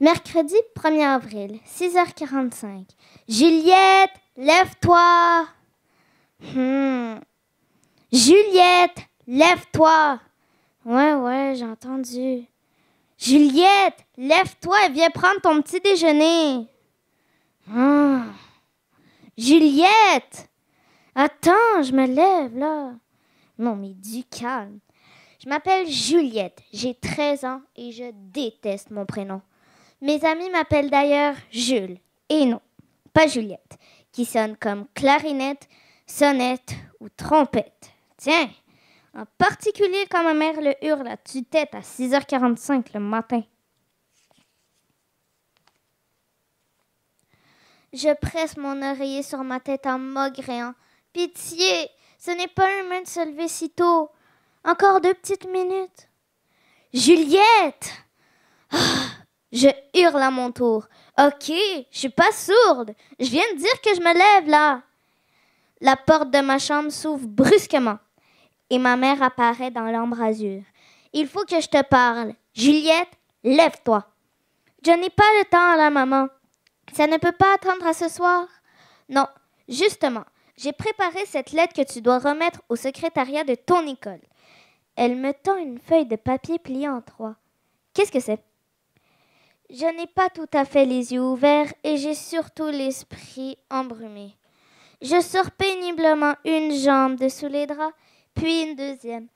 Mercredi 1er avril, 6h45. Juliette, lève-toi. Hmm. Juliette, lève-toi. Ouais, ouais, j'ai entendu. Juliette, lève-toi et viens prendre ton petit déjeuner. Hmm. Juliette, attends, je me lève là. Non, mais du calme. Je m'appelle Juliette, j'ai 13 ans et je déteste mon prénom. Mes amis m'appellent d'ailleurs Jules, et non, pas Juliette, qui sonne comme clarinette, sonnette ou trompette. Tiens, en particulier quand ma mère le hurle à tue-tête à 6h45 le matin. Je presse mon oreiller sur ma tête en maugréant. Pitié, ce n'est pas humain de se lever si tôt. Encore deux petites minutes. Juliette! Ah! Je hurle à mon tour. Ok, je suis pas sourde. Je viens de dire que je me lève là. La porte de ma chambre s'ouvre brusquement et ma mère apparaît dans l'embrasure. Il faut que je te parle. Juliette, lève-toi. Je n'ai pas le temps la maman. Ça ne peut pas attendre à ce soir. Non, justement, j'ai préparé cette lettre que tu dois remettre au secrétariat de ton école. Elle me tend une feuille de papier pliée en trois. Qu'est-ce que c'est je n'ai pas tout à fait les yeux ouverts et j'ai surtout l'esprit embrumé. Je sors péniblement une jambe de sous les draps, puis une deuxième,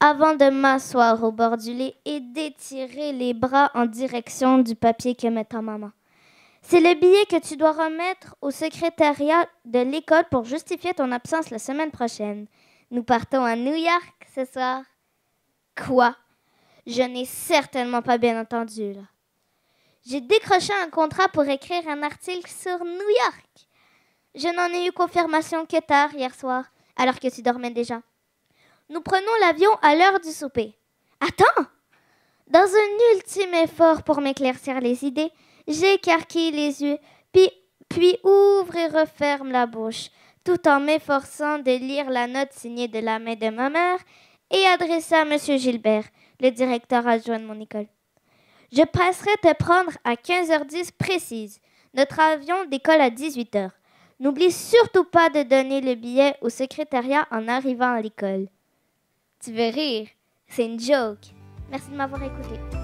avant de m'asseoir au bord du lit et d'étirer les bras en direction du papier que met ta maman. C'est le billet que tu dois remettre au secrétariat de l'école pour justifier ton absence la semaine prochaine. Nous partons à New York ce soir. Quoi? Je n'ai certainement pas bien entendu, là. J'ai décroché un contrat pour écrire un article sur New York. Je n'en ai eu confirmation que tard hier soir, alors que tu dormais déjà. Nous prenons l'avion à l'heure du souper. Attends Dans un ultime effort pour m'éclaircir les idées, j'écarquille les yeux, puis, puis ouvre et referme la bouche, tout en m'efforçant de lire la note signée de la main de ma mère et adressée à M. Gilbert, le directeur adjoint de mon école. Je passerai te prendre à 15h10 précise. Notre avion décolle à 18h. N'oublie surtout pas de donner le billet au secrétariat en arrivant à l'école. Tu veux rire? C'est une joke. Merci de m'avoir écouté.